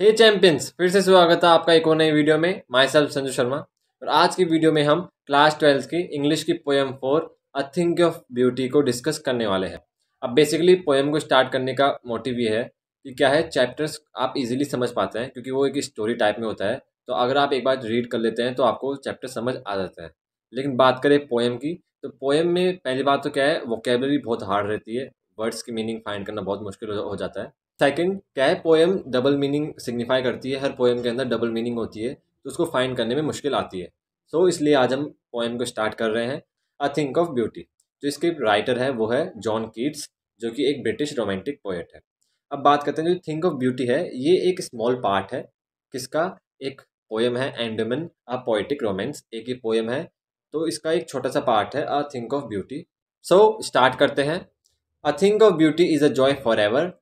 हे hey champions फिर से स्वागत है आपका एक और नई वीडियो में माई सेल्फ संजू शर्मा और आज की वीडियो में हम क्लास ट्वेल्थ की इंग्लिश की poem for a thing of beauty को डिस्कस करने वाले हैं अब बेसिकली पोएम को स्टार्ट करने का मोटिव ये है कि क्या है चैप्टर्स आप इजीली समझ पाते हैं क्योंकि वो एक स्टोरी टाइप में होता है तो अगर आप एक बार रीड कर लेते हैं तो आपको चैप्टर समझ आ जाता है लेकिन बात करें पोएम की तो पोएम में पहली बात तो क्या है वोकेबलरी बहुत हार्ड रहती है वर्ड्स की मीनिंग फाइंड करना बहुत मुश्किल हो जाता है सेकंड क्या है पोएम डबल मीनिंग सिग्निफाई करती है हर पोएम के अंदर डबल मीनिंग होती है तो उसको फाइंड करने में मुश्किल आती है सो so, इसलिए आज हम पोएम को स्टार्ट कर रहे हैं अ थिंक ऑफ ब्यूटी जो इसके राइटर है वो है जॉन कीट्स जो कि एक ब्रिटिश रोमांटिक पोएट है अब बात करते हैं जो थिंक ऑफ ब्यूटी है ये एक स्मॉल पार्ट है किसका एक पोएम है एंडमन अ पोइटिक रोमेंस एक ही पोएम है तो इसका एक छोटा सा पार्ट है a thing of beauty so start करते हैं a thing of beauty is a joy forever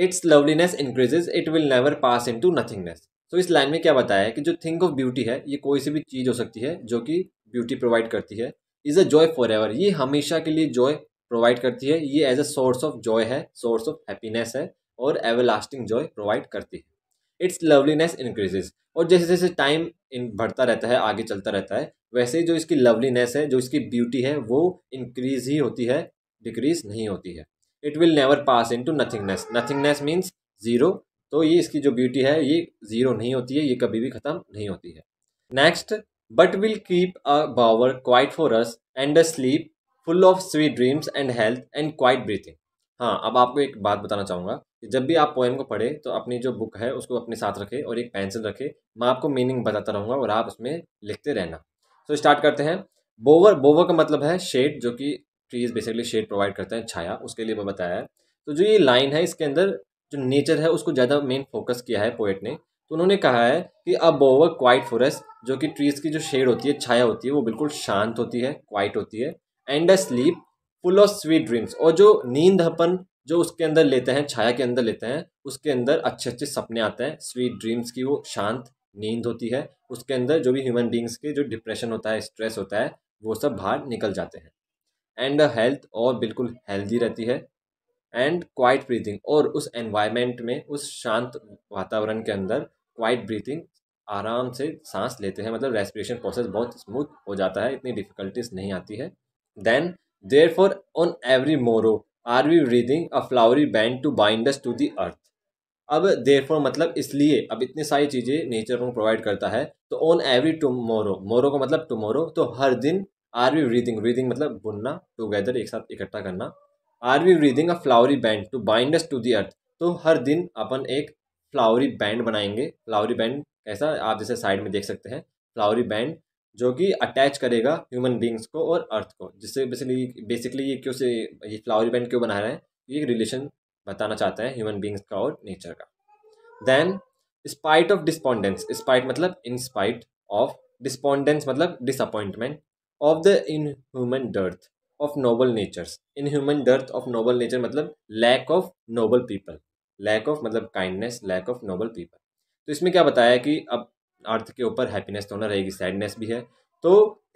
its loveliness increases it will never pass into nothingness तो इस लाइन में क्या बताया है कि जो थिंग ऑफ ब्यूटी है ये कोई सी भी चीज़ हो सकती है जो कि ब्यूटी प्रोवाइड करती है is a joy forever ये हमेशा के लिए जॉय प्रोवाइड करती है ये as a source of joy है सोर्स ऑफ हैप्पीनेस है और एवर लास्टिंग जॉय प्रोवाइड करती है इट्स लवलीनेस इंक्रीजेज और जैसे जैसे टाइम इन बढ़ता रहता है आगे चलता रहता है वैसे ही जो इसकी लवलीनेस है जो इसकी ब्यूटी है वो इंक्रीज ही होती है डिक्रीज नहीं होती है it will never pass into nothingness nothingness means zero तो ये इसकी जो ब्यूटी है ये ज़ीरो नहीं होती है ये कभी भी ख़त्म नहीं होती है next but will keep a bower quiet for us and a sleep full of sweet dreams and health and quiet breathing हाँ अब आपको एक बात बताना चाहूँगा कि जब भी आप पोएम को पढ़ें तो अपनी जो बुक है उसको अपने साथ रखें और एक पेंसिल रखें मैं आपको मीनिंग बताता रहूँगा और आप उसमें लिखते रहना सो so, स्टार्ट करते हैं बोवर बोवर का मतलब है शेड जो कि ट्रीज बेसिकली शेड प्रोवाइड करते हैं छाया उसके लिए मैं बताया है तो जो ये लाइन है इसके अंदर जो नेचर है उसको ज़्यादा मेन फोकस किया है पोइट ने तो उन्होंने कहा है कि अब ओवर क्वाइट फॉरेस्ट जो कि ट्रीज़ की जो शेड होती है छाया होती है वो बिल्कुल शांत होती है क्वाइट होती है and a sleep full of sweet dreams और जो नींद अपन जो उसके अंदर लेते हैं छाया के अंदर लेते हैं उसके अंदर अच्छे अच्छे सपने आते हैं स्वीट ड्रीम्स की वो शांत नींद होती है उसके अंदर जो भी ह्यूमन बींग्स के जो डिप्रेशन होता है स्ट्रेस होता है वो सब बाहर निकल जाते हैं एंड हेल्थ और बिल्कुल हेल्दी रहती है एंड क्वाइट ब्रीथिंग और उस एनवायरनमेंट में उस शांत वातावरण के अंदर क्वाइट ब्रीथिंग आराम से सांस लेते हैं मतलब रेस्पिरेशन प्रोसेस बहुत स्मूथ हो जाता है इतनी डिफिकल्टीज नहीं आती है then therefore on every morrow are we breathing a flowery band to bind us to the earth अब देर फॉर मतलब इसलिए अब इतनी सारी चीज़ें नेचर को प्रोवाइड करता है तो ऑन एवरी टमोरो मोरो का मतलब टमोरो तो हर दिन आर वी ब्रीदिंग ब्रीदिंग मतलब बुनना टूगेदर एक साथ इकट्ठा करना are we breathing a flowery band to bind us to the earth तो हर दिन अपन एक फ्लावरी बैंड बनाएंगे फ्लावरी बैंड कैसा आप जैसे साइड में देख सकते हैं फ्लावरी बैंड जो कि अटैच करेगा ह्यूमन बींग्स को और अर्थ को जिससे बेसिकली बेसिकली ये क्यों से ये फ्लावरी बैंड क्यों बना रहे हैं ये एक रिलेशन बताना चाहते हैं ह्यूमन बींग्स का और नेचर का then spite of despondence spite मतलब इन स्पाइट ऑफ डिस्पॉन्डेंस मतलब disappointment of the inhuman dearth of noble natures inhuman dearth of noble nature मतलब lack of noble people lack of मतलब kindness lack of noble people तो इसमें क्या बताया कि अब अर्थ के ऊपर हैप्पीनेस तो ना रहेगी सैडनेस भी है तो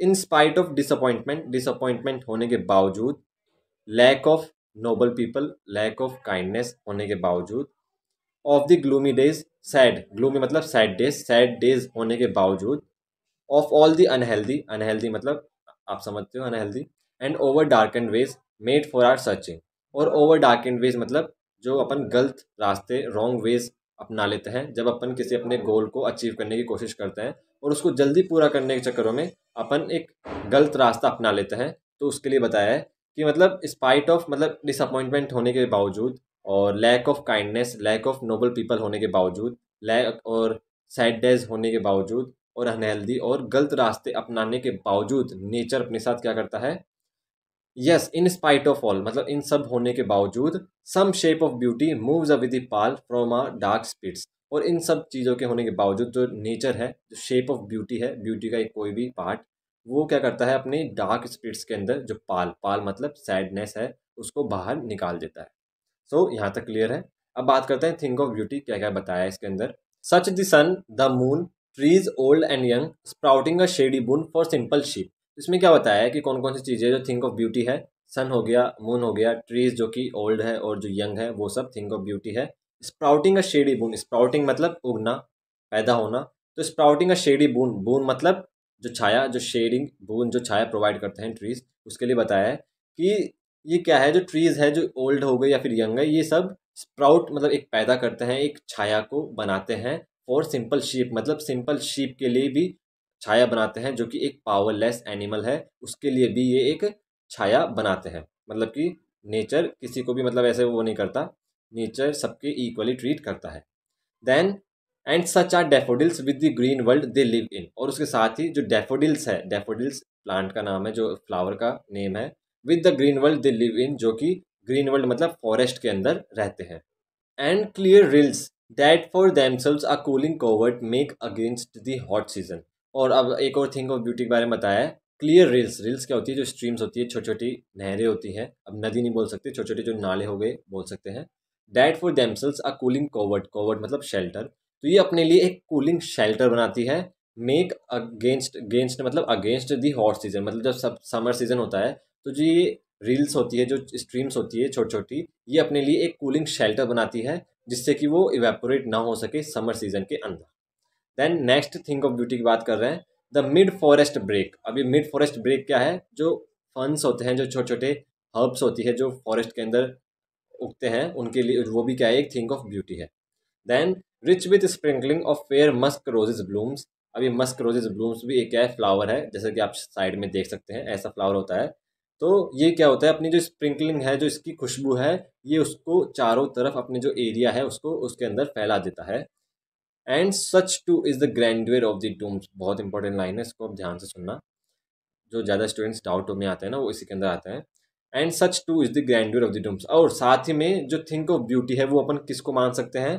in spite of disappointment disappointment होने के बावजूद lack of noble people lack of kindness होने के बावजूद of the gloomy days sad gloomy मतलब सैड डेज सैड डेज होने के बावजूद of all the unhealthy unhealthy मतलब आप समझते हो unhealthy and over dark and ways made for our searching और ओवर डार्क एंड वेज मतलब जो अपन गलत रास्ते रॉन्ग वेज अपना लेते हैं जब अपन किसी अपने गोल को अचीव करने की कोशिश करते हैं और उसको जल्दी पूरा करने के चक्करों में अपन एक गलत रास्ता अपना लेते हैं तो उसके लिए बताया है कि मतलब स्पाइट ऑफ मतलब डिसअपॉइंटमेंट होने के बावजूद और lack of kindness lack of noble people होने के बावजूद लैक और सैड डेज होने के बावजूद और अनहेल्दी और गलत रास्ते अपनाने के बावजूद नेचर अपने साथ क्या करता है yes in spite of all मतलब इन सब होने के बावजूद some shape of beauty moves a with pall from our dark spirits और इन सब चीज़ों के होने के बावजूद जो नेचर है जो शेप ऑफ ब्यूटी है ब्यूटी का एक कोई भी पार्ट वो क्या करता है अपने डार्क स्पिट्स के अंदर जो पाल पाल मतलब सैडनेस है उसको बाहर निकाल देता है सो so, यहाँ तक क्लियर है अब बात करते हैं थिंक ऑफ ब्यूटी क्या क्या बताया इसके अंदर such the sun the moon trees old and young sprouting a shady boon for simple sheep इसमें क्या बताया है कि कौन कौन सी चीज़ें जो थिंक ऑफ ब्यूटी है सन हो गया मून हो गया ट्रीज जो कि ओल्ड है और जो यंग है वो सब थिंक ऑफ ब्यूटी है sprouting a shady boon sprouting मतलब उगना पैदा होना तो स्प्राउटिंग अ शेडी बून बून मतलब जो छाया जो शेडिंग बून जो छाया प्रोवाइड करते हैं ट्रीज उसके लिए बताया है कि ये क्या है जो ट्रीज है जो ओल्ड हो गए या फिर यंग है ये सब स्प्राउट मतलब एक पैदा करते हैं एक छाया को बनाते हैं फॉर सिंपल शीप मतलब सिंपल शीप के लिए भी छाया बनाते हैं जो कि एक पावरलेस एनिमल है उसके लिए भी ये एक छाया बनाते हैं मतलब कि नेचर किसी को भी मतलब ऐसे वो नहीं करता नेचर सबके इक्वली ट्रीट करता है then and such are daffodils with the green world they live in और उसके साथ ही जो डेफोडिल्स है डेफोडिल्स प्लांट का नाम है जो फ्लावर का नेम है with the green world they live in जो कि ग्रीन वर्ल्ड मतलब फॉरेस्ट के अंदर रहते हैं and clear rills that for them a cooling covert make against the hot season और अब एक और थिंग ऑफ ब्यूटी के बारे में बताया है क्लियर रील्स रील्स क्या होती है जो स्ट्रीम्स होती है छोटी छोटी नहरें होती हैं अब नदी नहीं बोल सकते छोटे छोटे जो नाले हो गए बोल सकते हैं that for themselves a cooling covert covert मतलब शेल्टर तो ये अपने लिए एक कूलिंग शेल्टर बनाती है मेक अगेंस्ट अगेंस्ट मतलब अगेंस्ट दी हॉट सीजन मतलब जब सब समर सीजन होता है तो जो ये रील्स होती है जो स्ट्रीम्स होती है छोटी छोटी ये अपने लिए एक कूलिंग शेल्टर बनाती है जिससे कि वो इवेपोरेट ना हो सके समर सीजन के अंदर then next thing of beauty की बात कर रहे हैं द मिड फॉरेस्ट ब्रेक अभी मिड फॉरेस्ट ब्रेक क्या है जो फंस होते हैं जो छोटे छोटे हर्ब्स होती है जो फॉरेस्ट के अंदर उगते हैं उनके लिए वो भी क्या है एक थिंग ऑफ ब्यूटी है then rich with sprinkling of fair musk roses blooms अभी मस्क रोजेज ब्लूम्स भी एक क्या है फ्लावर है जैसे कि आप साइड में देख सकते हैं ऐसा फ्लावर होता है तो ये क्या होता है अपनी जो स्प्रिंकलिंग है जो इसकी खुशबू है ये उसको चारों तरफ अपने जो एरिया है उसको उसके अंदर फैला देता है and such too is the grandeur of the dooms बहुत इंपॉर्टेंट लाइन है इसको आप ध्यान से सुनना जो ज़्यादा स्टूडेंट्स डाउट में आते हैं ना वो इसी के अंदर आते हैं and such too is the grandeur of the dooms और साथ ही में जो थिंक ऑफ ब्यूटी है वो अपन किसको मान सकते हैं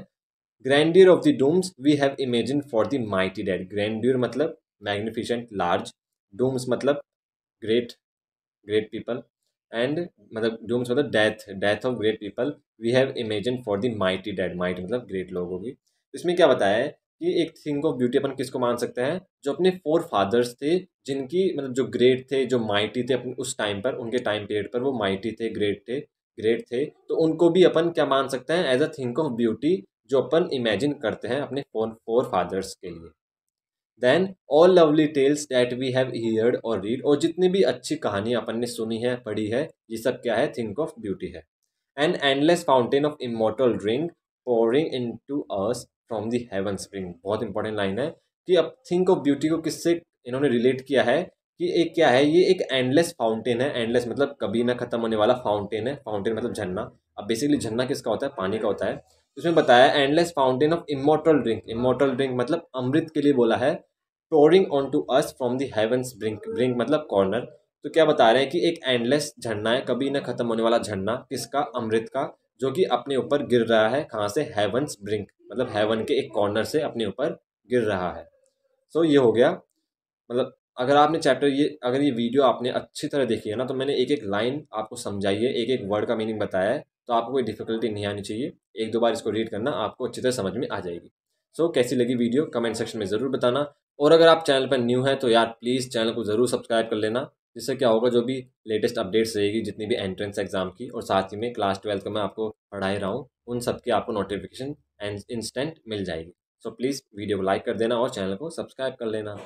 grandeur of the dooms we have imagine for the mighty dead grandeur मतलब मैग्निफिशेंट लार्ज डूम्स मतलब ग्रेट ग्रेट पीपल एंड मतलब डूम्स मतलब death death of great people we have imagine for the mighty dead might मतलब great लोगों की इसमें क्या बताया है कि एक थिंग ऑफ ब्यूटी अपन किसको मान सकते हैं जो अपने फोर फादर्स थे जिनकी मतलब जो ग्रेट थे जो माइटी थे अपने उस टाइम पर उनके टाइम पीरियड पर वो माइटी थे ग्रेट थे ग्रेट थे तो उनको भी अपन क्या मान सकते हैं as a thing of beauty जो अपन इमेजिन करते हैं अपने फोर फोर फादर्स के लिए then all lovely tales that we have heard और रीड और जितनी भी अच्छी कहानियाँ अपन ने सुनी है पढ़ी है ये सब क्या है थिंक ऑफ ब्यूटी है an endless fountain of immortal drink pouring into us from the heaven spring बहुत इंपॉर्टेंट लाइन है कि अब थिंक ऑफ ब्यूटी को किससे इन्होंने रिलेट किया है कि एक क्या है ये एक एंडलेस फाउंटेन है एंडलेस मतलब कभी ना खत्म होने वाला फाउंटेन है फाउंटेन मतलब झरना अब बेसिकली झरना किसका होता है पानी का होता है इसमें बताया endless fountain of immortal drink immortal drink मतलब अमृत के लिए बोला है pouring on to us from the heaven's brink brink मतलब कॉर्नर तो क्या बता रहे हैं कि एक एंडलेस झरना है कभी ना खत्म होने वाला झरना किसका अमृत का जो कि अपने ऊपर गिर रहा है कहाँ से हेवंस ब्रिंक मतलब हेवन के एक कॉर्नर से अपने ऊपर गिर रहा है सो so, ये हो गया मतलब अगर आपने चैप्टर ये अगर ये वीडियो आपने अच्छी तरह देखी है ना तो मैंने एक एक लाइन आपको समझाई है एक एक वर्ड का मीनिंग बताया है तो आपको कोई डिफिकल्टी नहीं आनी चाहिए एक दो बार इसको रीड करना आपको अच्छी तरह समझ में आ जाएगी सो so, कैसी लगी वीडियो कमेंट सेक्शन में ज़रूर बताना और अगर आप चैनल पर न्यू हैं तो यार प्लीज़ चैनल को ज़रूर सब्सक्राइब कर लेना जिससे क्या होगा जो भी लेटेस्ट अपडेट्स रहेगी जितनी भी एंट्रेंस एग्ज़ाम की और साथ ही में क्लास ट्वेल्थ का मैं आपको पढ़ाई रहा हूँ उन सब की आपको नोटिफिकेशन एंड इंस्टेंट मिल जाएगी सो so, प्लीज़ वीडियो को लाइक कर देना और चैनल को सब्सक्राइब कर लेना